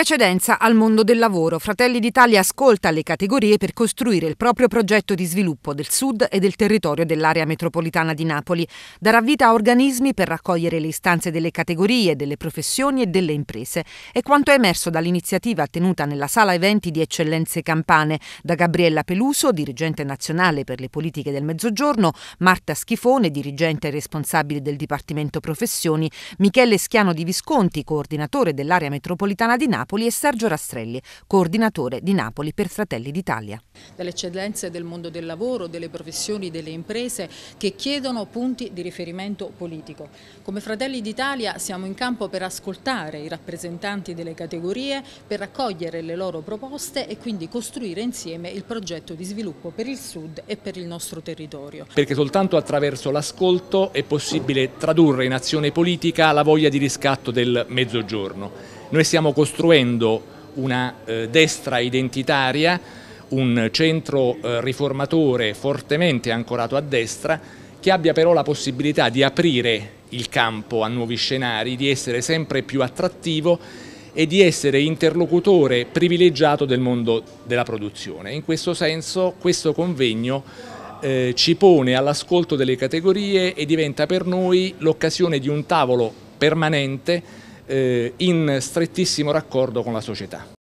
Precedenza al mondo del lavoro. Fratelli d'Italia ascolta le categorie per costruire il proprio progetto di sviluppo del sud e del territorio dell'area metropolitana di Napoli. Darà vita a organismi per raccogliere le istanze delle categorie, delle professioni e delle imprese. È quanto è emerso dall'iniziativa tenuta nella sala eventi di Eccellenze Campane da Gabriella Peluso, dirigente nazionale per le politiche del Mezzogiorno, Marta Schifone, dirigente responsabile del Dipartimento Professioni, Michele Schiano di Visconti, coordinatore dell'area metropolitana di Napoli Napoli e Sergio Rastrelli, coordinatore di Napoli per Fratelli d'Italia. Dalle eccellenze del mondo del lavoro, delle professioni, delle imprese che chiedono punti di riferimento politico. Come Fratelli d'Italia siamo in campo per ascoltare i rappresentanti delle categorie, per raccogliere le loro proposte e quindi costruire insieme il progetto di sviluppo per il Sud e per il nostro territorio. Perché soltanto attraverso l'ascolto è possibile tradurre in azione politica la voglia di riscatto del mezzogiorno noi stiamo costruendo una eh, destra identitaria, un centro eh, riformatore fortemente ancorato a destra, che abbia però la possibilità di aprire il campo a nuovi scenari, di essere sempre più attrattivo e di essere interlocutore privilegiato del mondo della produzione. In questo senso questo convegno eh, ci pone all'ascolto delle categorie e diventa per noi l'occasione di un tavolo permanente eh, in strettissimo raccordo con la società.